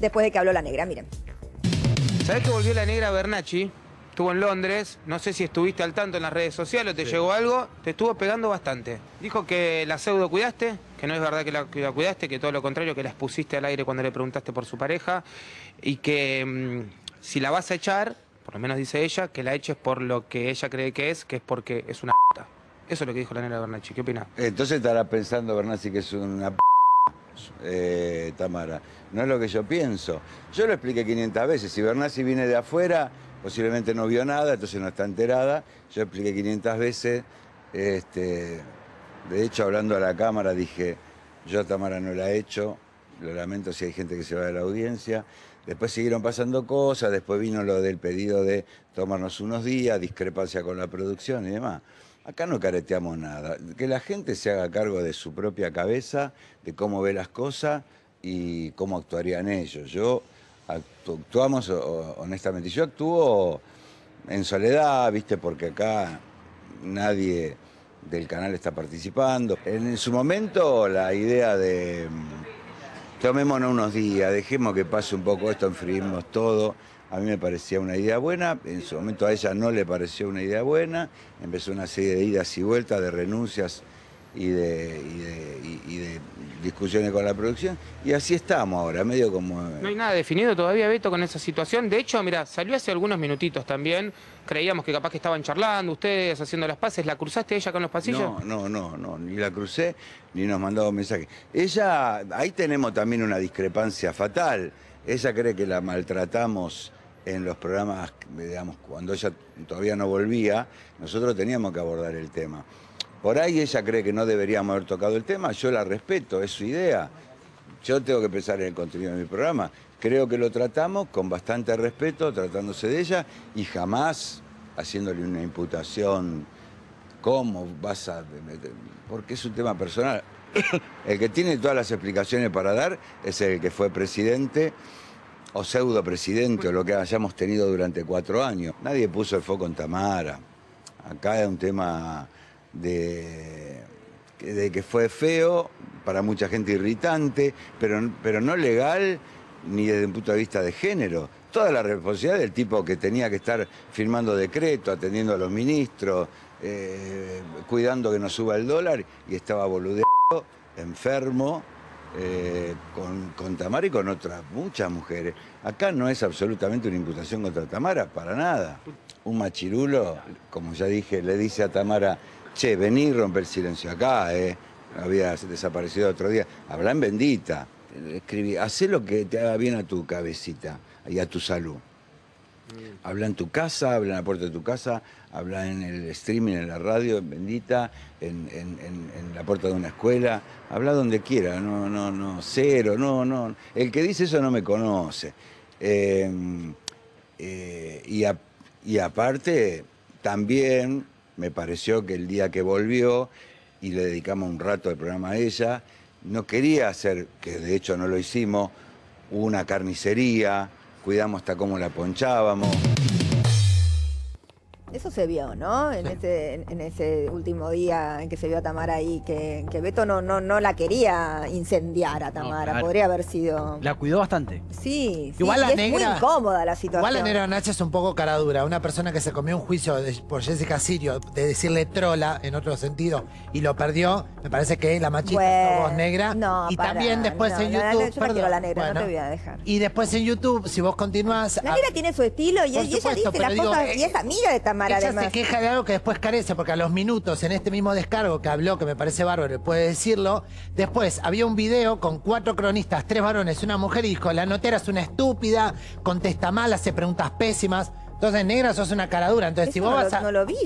después de que habló la negra, miren. ¿Sabes que volvió la negra Bernachi? Estuvo en Londres, no sé si estuviste al tanto en las redes sociales o te llegó algo, te estuvo pegando bastante. Dijo que la pseudo cuidaste, que no es verdad que la, cuidaste, que todo lo contrario, que la expusiste al aire cuando le preguntaste por su pareja y que mm, si la vas a echar, por lo menos dice ella, que la eches por lo que ella cree que es, que es porque es una p***. Eso es lo que dijo la negra Bernachi, ¿qué opinas? Entonces estará pensando Bernachi que es una eh, Tamara. No es lo que yo pienso. Yo lo expliqué 500 veces. Si Bernasi viene de afuera, posiblemente no vio nada, entonces no está enterada. Yo expliqué 500 veces. Este, de hecho, hablando a la cámara, dije, yo Tamara no la he hecho. Lo lamento si hay gente que se va de la audiencia. Después siguieron pasando cosas, después vino lo del pedido de tomarnos unos días, discrepancia con la producción y demás. Acá no careteamos nada. Que la gente se haga cargo de su propia cabeza, de cómo ve las cosas y cómo actuarían ellos. Yo actuamos honestamente. Yo actúo en soledad, viste, porque acá nadie del canal está participando. En su momento la idea de mm, tomémonos unos días, dejemos que pase un poco esto, enfriemos todo. A mí me parecía una idea buena, en su momento a ella no le pareció una idea buena, empezó una serie de idas y vueltas, de renuncias y de, y de discusiones con la producción y así estamos ahora, medio como... Eh, no hay nada definido todavía, Beto, con esa situación. De hecho, mira, salió hace algunos minutitos también, creíamos que capaz que estaban charlando ustedes, haciendo las paces, ¿la cruzaste ella con los pasillos? No, no, no, ni la crucé, ni nos mandaba un mensaje. Ella, ahí tenemos también una discrepancia fatal. Ella cree que la maltratamos en los programas, digamos, cuando ella todavía no volvía, nosotros teníamos que abordar el tema. Por ahí ella cree que no deberíamos haber tocado el tema, yo la respeto, es su idea. Yo tengo que pensar en el contenido de mi programa. Creo que lo tratamos con bastante respeto, tratándose de ella, y jamás haciéndole una imputación. ¿Cómo vas a...? Porque es un tema personal. El que tiene todas las explicaciones para dar es el que fue presidente o pseudo presidente o lo que hayamos tenido durante cuatro años. Nadie puso el foco en Tamara. Acá es un tema de, que fue feo, para mucha gente irritante, pero, pero no legal ni desde un punto de vista de género. Toda la responsabilidad del tipo que tenía que estar firmando decreto, atendiendo a los ministros, eh, cuidando que no suba el dólar, y estaba boludeado, enfermo, eh, con, con, Tamara y con otras muchas mujeres. Acá no es absolutamente una imputación contra Tamara, para nada. Un machirulo, como ya dije, le dice a Tamara, che, vení, romper el silencio acá, eh. Había desaparecido otro día. Hablá en bendita. Escribí, hacé lo que te haga bien a tu cabecita y a tu salud. Mm. Habla en tu casa, habla en la puerta de tu casa, habla en el streaming, en la radio, en Bendita, en, la puerta de una escuela, habla donde quiera, no, no, no, cero, no, no. El que dice eso no me conoce. Em, eh, y, y aparte, también me pareció que el día que volvió, y le dedicamos un rato del programa a ella, no quería hacer, que de hecho no lo hicimos, una carnicería, cuidamos hasta cómo la ponchábamos. Eso se vio, ¿no? En, ese, último día en que se vio a Tamara ahí, que, Beto no, la quería incendiar a Tamara, podría haber sido... La cuidó bastante. Sí, igual sí, es muy incómoda la situación. Igual la negra Nacha es un poco cara dura, una persona que se comió un juicio por Jessica Sirio, de decirle trola en otro sentido, y lo perdió, me parece que la machista negra. No, y también después en YouTube... perdón, la negra, Y después en YouTube, si vos continuás... La negra tiene su estilo y, ella dice las digo, y eh, es amiga de Tamara. Ella se queja de algo que después carece, porque a los minutos, en este mismo descargo que habló, que me parece bárbaro, puede decirlo, después había un video con cuatro cronistas, tres varones, una mujer, y dijo, la notera es una estúpida, contesta mal, hace preguntas pésimas. Entonces, negra, sos una cara Entonces, si vos vas No lo vi.